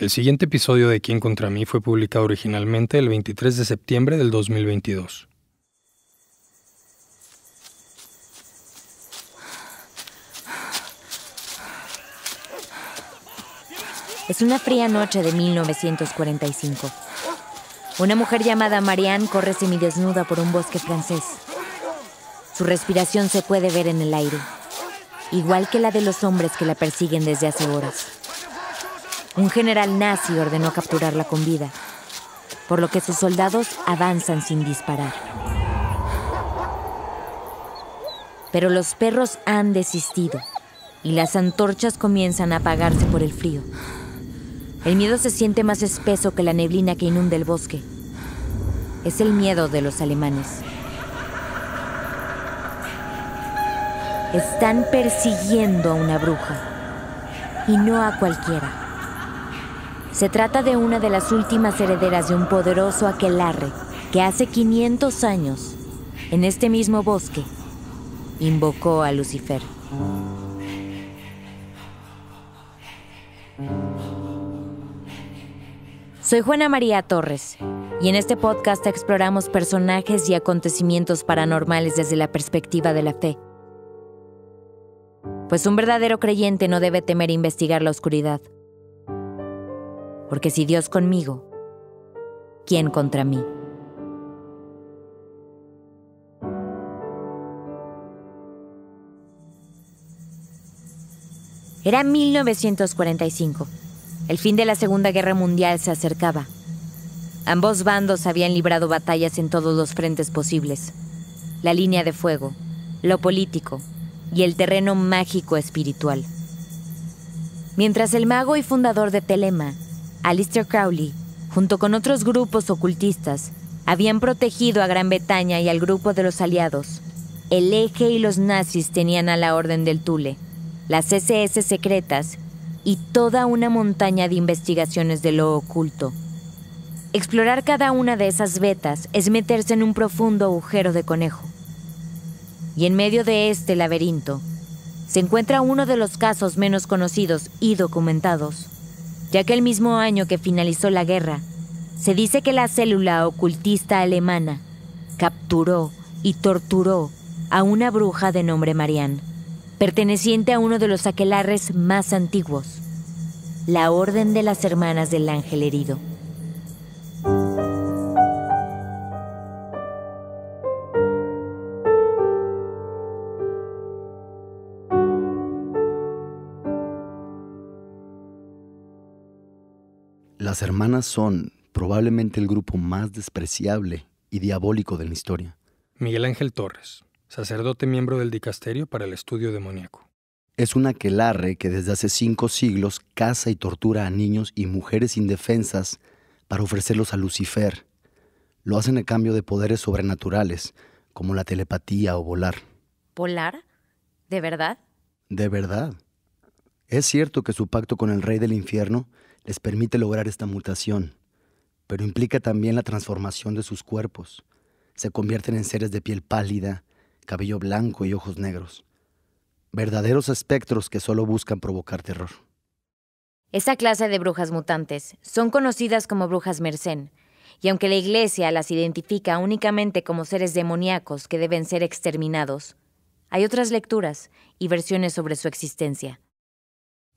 El siguiente episodio de Quién contra mí fue publicado originalmente el 23 de septiembre del 2022. Es una fría noche de 1945. Una mujer llamada Marianne corre semidesnuda por un bosque francés. Su respiración se puede ver en el aire, igual que la de los hombres que la persiguen desde hace horas un general nazi ordenó capturarla con vida, por lo que sus soldados avanzan sin disparar. Pero los perros han desistido y las antorchas comienzan a apagarse por el frío. El miedo se siente más espeso que la neblina que inunda el bosque. Es el miedo de los alemanes. Están persiguiendo a una bruja y no a cualquiera. Se trata de una de las últimas herederas de un poderoso aquelarre que hace 500 años, en este mismo bosque, invocó a Lucifer. Soy Juana María Torres y en este podcast exploramos personajes y acontecimientos paranormales desde la perspectiva de la fe. Pues un verdadero creyente no debe temer investigar la oscuridad porque si Dios conmigo, ¿quién contra mí? Era 1945. El fin de la Segunda Guerra Mundial se acercaba. Ambos bandos habían librado batallas en todos los frentes posibles. La línea de fuego, lo político y el terreno mágico espiritual. Mientras el mago y fundador de Telema Alistair Crowley, junto con otros grupos ocultistas, habían protegido a Gran Bretaña y al grupo de los aliados. El eje y los nazis tenían a la Orden del Tule, las SS secretas y toda una montaña de investigaciones de lo oculto. Explorar cada una de esas vetas es meterse en un profundo agujero de conejo. Y en medio de este laberinto se encuentra uno de los casos menos conocidos y documentados ya que el mismo año que finalizó la guerra, se dice que la célula ocultista alemana capturó y torturó a una bruja de nombre Marianne, perteneciente a uno de los aquelarres más antiguos, la Orden de las Hermanas del Ángel Herido. Las hermanas son probablemente el grupo más despreciable y diabólico de la historia. Miguel Ángel Torres, sacerdote miembro del dicasterio para el estudio demoníaco. Es una aquelarre que desde hace cinco siglos caza y tortura a niños y mujeres indefensas para ofrecerlos a Lucifer. Lo hacen a cambio de poderes sobrenaturales, como la telepatía o volar. ¿Volar? ¿De verdad? De verdad. Es cierto que su pacto con el rey del infierno les permite lograr esta mutación, pero implica también la transformación de sus cuerpos. Se convierten en seres de piel pálida, cabello blanco y ojos negros. Verdaderos espectros que solo buscan provocar terror. Esta clase de brujas mutantes son conocidas como brujas mercén, y aunque la Iglesia las identifica únicamente como seres demoníacos que deben ser exterminados, hay otras lecturas y versiones sobre su existencia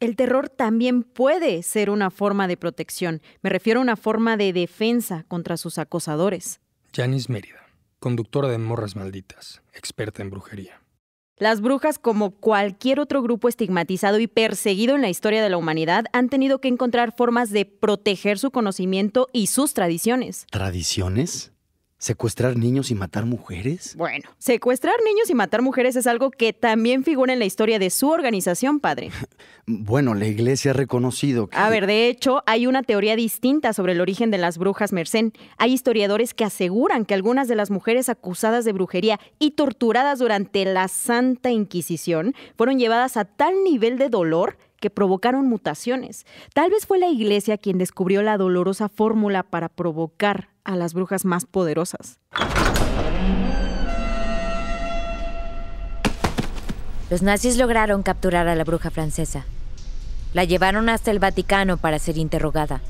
el terror también puede ser una forma de protección. Me refiero a una forma de defensa contra sus acosadores. Janice Mérida, conductora de Morras Malditas, experta en brujería. Las brujas, como cualquier otro grupo estigmatizado y perseguido en la historia de la humanidad, han tenido que encontrar formas de proteger su conocimiento y sus tradiciones. ¿Tradiciones? ¿Secuestrar niños y matar mujeres? Bueno, secuestrar niños y matar mujeres es algo que también figura en la historia de su organización, padre. bueno, la iglesia ha reconocido que... A ver, de hecho, hay una teoría distinta sobre el origen de las brujas Mercén. Hay historiadores que aseguran que algunas de las mujeres acusadas de brujería y torturadas durante la Santa Inquisición fueron llevadas a tal nivel de dolor que provocaron mutaciones. Tal vez fue la iglesia quien descubrió la dolorosa fórmula para provocar a las brujas más poderosas. Los nazis lograron capturar a la bruja francesa. La llevaron hasta el Vaticano para ser interrogada.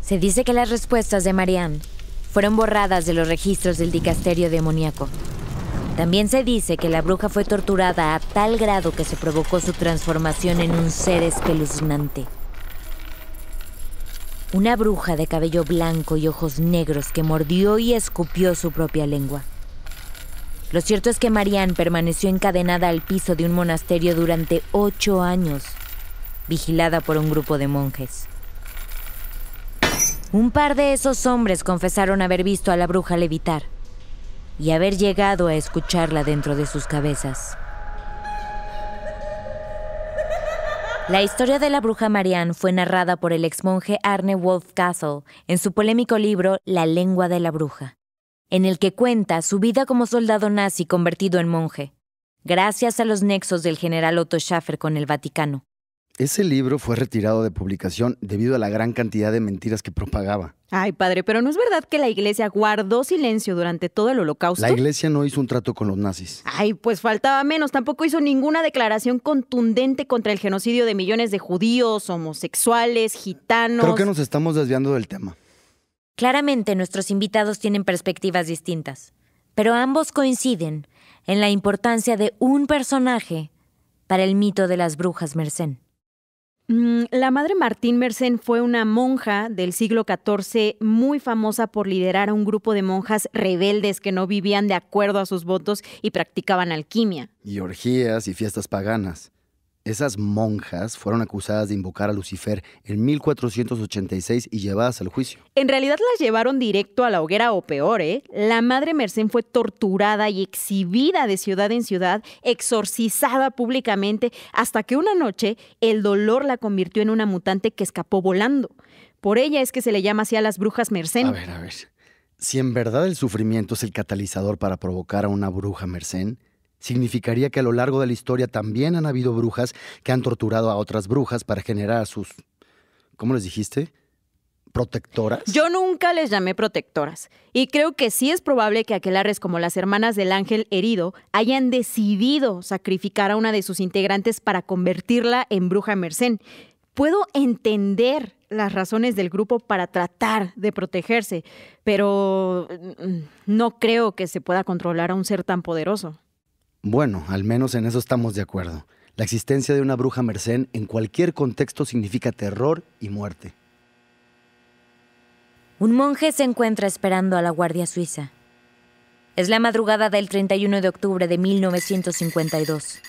Se dice que las respuestas de Marianne fueron borradas de los registros del dicasterio demoníaco. También se dice que la bruja fue torturada a tal grado que se provocó su transformación en un ser espeluznante una bruja de cabello blanco y ojos negros que mordió y escupió su propia lengua. Lo cierto es que Marianne permaneció encadenada al piso de un monasterio durante ocho años, vigilada por un grupo de monjes. Un par de esos hombres confesaron haber visto a la bruja levitar y haber llegado a escucharla dentro de sus cabezas. La historia de la bruja Marianne fue narrada por el ex monje Arne wolf Castle en su polémico libro La lengua de la bruja, en el que cuenta su vida como soldado nazi convertido en monje, gracias a los nexos del general Otto Schaffer con el Vaticano. Ese libro fue retirado de publicación debido a la gran cantidad de mentiras que propagaba. Ay, padre, pero ¿no es verdad que la iglesia guardó silencio durante todo el holocausto? La iglesia no hizo un trato con los nazis. Ay, pues faltaba menos. Tampoco hizo ninguna declaración contundente contra el genocidio de millones de judíos, homosexuales, gitanos. Creo que nos estamos desviando del tema. Claramente nuestros invitados tienen perspectivas distintas, pero ambos coinciden en la importancia de un personaje para el mito de las brujas Mersenne. Mm, la madre Martín Mercén fue una monja del siglo XIV muy famosa por liderar a un grupo de monjas rebeldes que no vivían de acuerdo a sus votos y practicaban alquimia. Y orgías y fiestas paganas. Esas monjas fueron acusadas de invocar a Lucifer en 1486 y llevadas al juicio. En realidad las llevaron directo a la hoguera o peor, ¿eh? La madre Mercén fue torturada y exhibida de ciudad en ciudad, exorcizada públicamente, hasta que una noche el dolor la convirtió en una mutante que escapó volando. Por ella es que se le llama así a las brujas Mercén. A ver, a ver. Si en verdad el sufrimiento es el catalizador para provocar a una bruja Mercén, significaría que a lo largo de la historia también han habido brujas que han torturado a otras brujas para generar sus, ¿cómo les dijiste? protectoras? Yo nunca les llamé protectoras. Y creo que sí es probable que aquelares como las hermanas del ángel herido hayan decidido sacrificar a una de sus integrantes para convertirla en bruja mercén. Puedo entender las razones del grupo para tratar de protegerse, pero mm, mm, no creo que se pueda controlar a un ser tan poderoso. Bueno, al menos en eso estamos de acuerdo. La existencia de una bruja mercén en cualquier contexto significa terror y muerte. Un monje se encuentra esperando a la Guardia Suiza. Es la madrugada del 31 de octubre de 1952.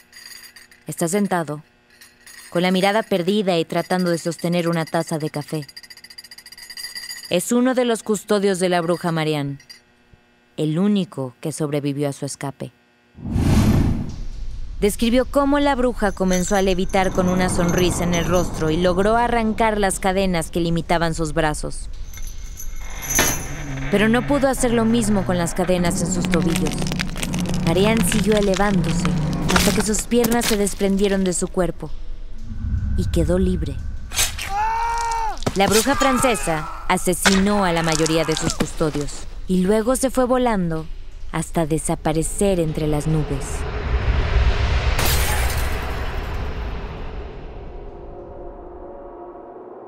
Está sentado, con la mirada perdida y tratando de sostener una taza de café. Es uno de los custodios de la bruja Marianne, el único que sobrevivió a su escape describió cómo la bruja comenzó a levitar con una sonrisa en el rostro y logró arrancar las cadenas que limitaban sus brazos. Pero no pudo hacer lo mismo con las cadenas en sus tobillos. Marianne siguió elevándose hasta que sus piernas se desprendieron de su cuerpo y quedó libre. La bruja francesa asesinó a la mayoría de sus custodios y luego se fue volando hasta desaparecer entre las nubes.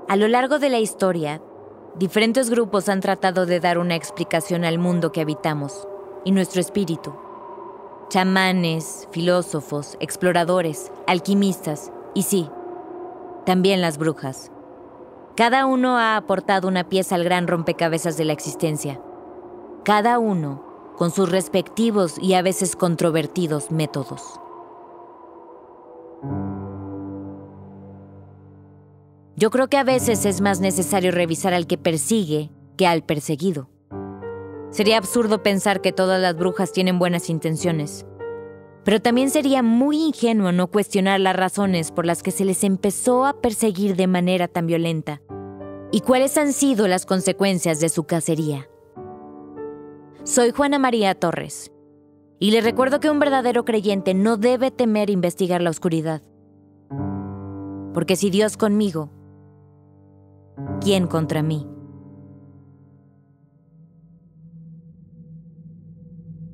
A lo largo de la historia, diferentes grupos han tratado de dar una explicación al mundo que habitamos y nuestro espíritu. Chamanes, filósofos, exploradores, alquimistas y sí, también las brujas. Cada uno ha aportado una pieza al gran rompecabezas de la existencia. Cada uno con sus respectivos y a veces controvertidos métodos. Yo creo que a veces es más necesario revisar al que persigue que al perseguido. Sería absurdo pensar que todas las brujas tienen buenas intenciones, pero también sería muy ingenuo no cuestionar las razones por las que se les empezó a perseguir de manera tan violenta y cuáles han sido las consecuencias de su cacería. Soy Juana María Torres y le recuerdo que un verdadero creyente no debe temer investigar la oscuridad, porque si Dios conmigo, ¿Quién contra mí?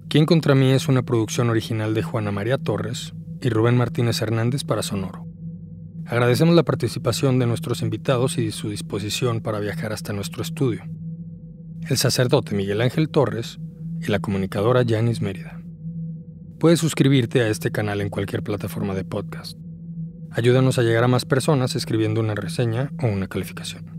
¿Quién contra mí es una producción original de Juana María Torres y Rubén Martínez Hernández para Sonoro? Agradecemos la participación de nuestros invitados y su disposición para viajar hasta nuestro estudio. El sacerdote Miguel Ángel Torres y la comunicadora Janice Mérida. Puedes suscribirte a este canal en cualquier plataforma de podcast. Ayúdanos a llegar a más personas escribiendo una reseña o una calificación.